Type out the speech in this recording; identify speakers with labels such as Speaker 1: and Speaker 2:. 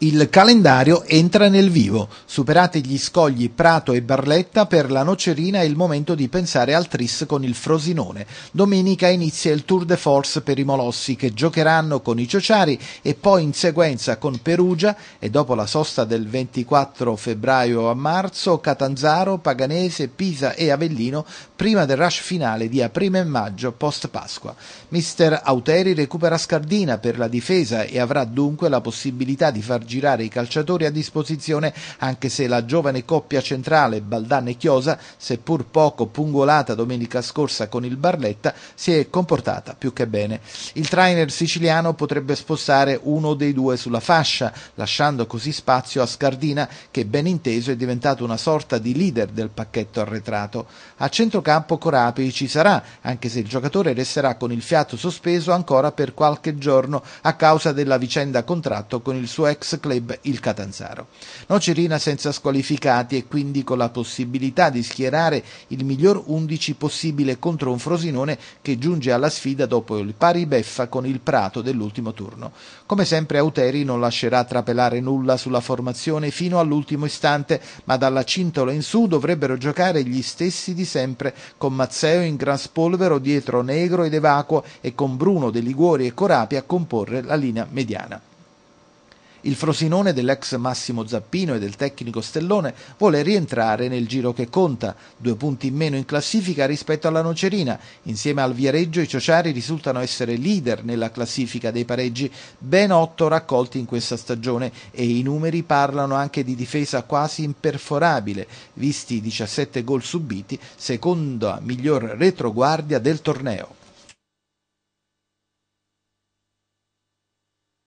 Speaker 1: Il calendario entra nel vivo. Superate gli scogli Prato e Barletta per la Nocerina è il momento di pensare al tris con il Frosinone. Domenica inizia il Tour de Force per i Molossi che giocheranno con i Ciociari e poi in sequenza con Perugia e dopo la sosta del 24 febbraio a marzo Catanzaro, Paganese, Pisa e Avellino prima del rush finale di aprile e maggio post Pasqua. Mister Auteri recupera Scardina per la difesa e avrà dunque la possibilità di far girare i calciatori a disposizione anche se la giovane coppia centrale Baldan e Chiosa, seppur poco pungolata domenica scorsa con il Barletta, si è comportata più che bene. Il trainer siciliano potrebbe spostare uno dei due sulla fascia, lasciando così spazio a Scardina che ben inteso è diventato una sorta di leader del pacchetto arretrato. A centrocampo Corapi ci sarà, anche se il giocatore resterà con il fiato sospeso ancora per qualche giorno a causa della vicenda contratto con il suo ex Club il Catanzaro. Nocerina senza squalificati e quindi con la possibilità di schierare il miglior 11 possibile contro un Frosinone che giunge alla sfida dopo il pari beffa con il Prato dell'ultimo turno. Come sempre Auteri non lascerà trapelare nulla sulla formazione fino all'ultimo istante, ma dalla cintola in su dovrebbero giocare gli stessi di sempre, con Mazzeo in gran spolvero dietro Negro ed Evacuo e con Bruno De Liguori e Corapia a comporre la linea mediana. Il Frosinone dell'ex Massimo Zappino e del tecnico Stellone vuole rientrare nel giro che conta, due punti in meno in classifica rispetto alla Nocerina. Insieme al Viareggio i Ciociari risultano essere leader nella classifica dei pareggi, ben otto raccolti in questa stagione e i numeri parlano anche di difesa quasi imperforabile, visti i 17 gol subiti, seconda miglior retroguardia del torneo.